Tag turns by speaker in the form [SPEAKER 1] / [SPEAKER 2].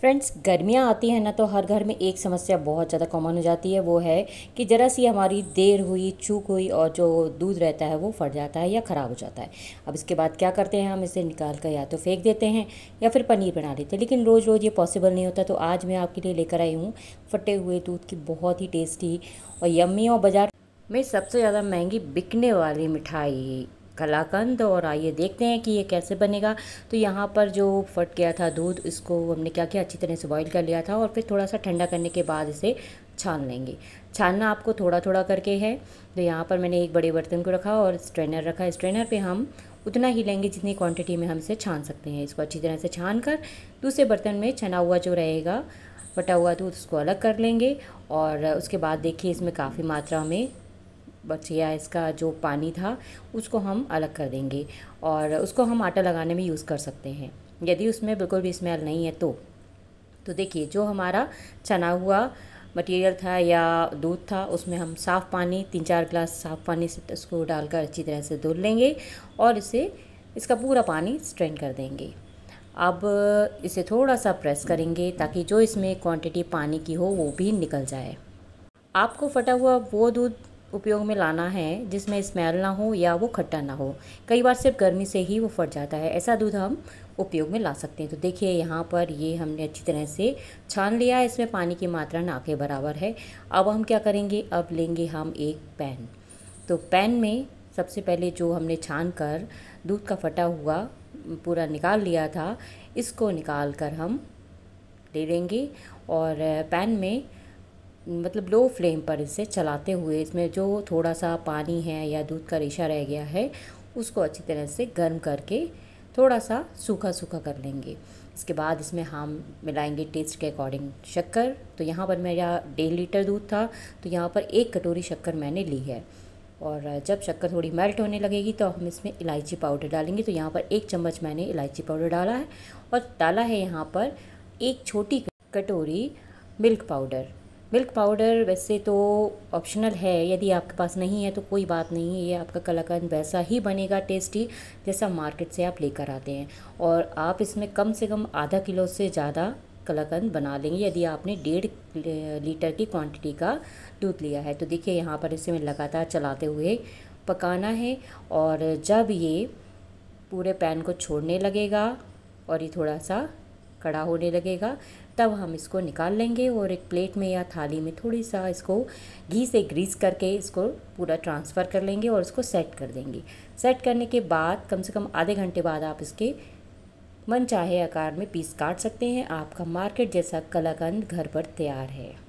[SPEAKER 1] friends गर्मियाँ आती हैं ना तो हर घर में एक समस्या बहुत ज़्यादा कॉमन हो जाती है वो है कि ज़रा सी हमारी देर हुई चूक हुई और जो दूध रहता है वो फट जाता है या ख़राब हो जाता है अब इसके बाद क्या करते हैं हम इसे निकाल कर या तो फेंक देते हैं या फिर पनीर बना लेते हैं लेकिन रोज़ रोज़ ये पॉसिबल नहीं होता तो आज मैं आपके लिए लेकर आई हूँ फटे हुए दूध की बहुत ही टेस्टी और यम्मी और बाज़ार में सबसे ज़्यादा महंगी बिकने वाली मिठाई कलाकंद और आइए देखते हैं कि ये कैसे बनेगा तो यहाँ पर जो फट गया था दूध इसको हमने क्या किया अच्छी तरह से बॉईल कर लिया था और फिर थोड़ा सा ठंडा करने के बाद इसे छान लेंगे छानना आपको थोड़ा थोड़ा करके है तो यहाँ पर मैंने एक बड़े बर्तन को रखा और स्ट्रेनर रखा स्ट्रेनर पर हम उतना ही लेंगे जितनी क्वान्टिटी में हम इसे छान सकते हैं इसको अच्छी तरह से छान कर दूसरे बर्तन में छना हुआ जो रहेगा बटा हुआ दूध उसको अलग कर लेंगे और उसके बाद देखिए इसमें काफ़ी मात्रा में बच गया इसका जो पानी था उसको हम अलग कर देंगे और उसको हम आटा लगाने में यूज़ कर सकते हैं यदि उसमें बिल्कुल भी स्मेल नहीं है तो तो देखिए जो हमारा चना हुआ मटेरियल था या दूध था उसमें हम साफ़ पानी तीन चार गिलास साफ़ पानी से उसको डालकर अच्छी तरह से धुल लेंगे और इसे इसका पूरा पानी स्ट्रेन कर देंगे अब इसे थोड़ा सा प्रेस करेंगे ताकि जो इसमें क्वांटिटी पानी की हो वो भी निकल जाए आपको फटा हुआ वो दूध उपयोग में लाना है जिसमें स्मेल ना हो या वो खट्टा ना हो कई बार सिर्फ गर्मी से ही वो फट जाता है ऐसा दूध हम उपयोग में ला सकते हैं तो देखिए यहाँ पर ये हमने अच्छी तरह से छान लिया है इसमें पानी की मात्रा ना के बराबर है अब हम क्या करेंगे अब लेंगे हम एक पैन तो पैन में सबसे पहले जो हमने छान कर दूध का फटा हुआ पूरा निकाल लिया था इसको निकाल कर हम ले लेंगे और पैन में मतलब लो फ्लेम पर इसे चलाते हुए इसमें जो थोड़ा सा पानी है या दूध का रेशा रह गया है उसको अच्छी तरह से गर्म करके थोड़ा सा सूखा सूखा कर लेंगे इसके बाद इसमें हम मिलाएंगे टेस्ट के अकॉर्डिंग शक्कर तो यहाँ पर मेरा डेढ़ लीटर दूध था तो यहाँ पर एक कटोरी शक्कर मैंने ली है और जब शक्कर थोड़ी मेल्ट होने लगेगी तो हम इसमें इलायची पाउडर डालेंगे तो यहाँ पर एक चम्मच मैंने इलायची पाउडर डाला है और डाला है यहाँ पर एक छोटी कटोरी मिल्क पाउडर मिल्क पाउडर वैसे तो ऑप्शनल है यदि आपके पास नहीं है तो कोई बात नहीं है ये आपका कलाकंद वैसा ही बनेगा टेस्टी जैसा मार्केट से आप लेकर आते हैं और आप इसमें कम से कम आधा किलो से ज़्यादा कलाकंद बना लेंगे यदि आपने डेढ़ लीटर की क्वांटिटी का दूध लिया है तो देखिए यहाँ पर इसे लगातार चलाते हुए पकाना है और जब ये पूरे पैन को छोड़ने लगेगा और ये थोड़ा सा कड़ा होने लगेगा तब हम इसको निकाल लेंगे और एक प्लेट में या थाली में थोड़ी सा इसको घी से ग्रीस करके इसको पूरा ट्रांसफ़र कर लेंगे और इसको सेट कर देंगे सेट करने के बाद कम से कम आधे घंटे बाद आप इसके मन चाहे आकार में पीस काट सकते हैं आपका मार्केट जैसा कलाकंद घर पर तैयार है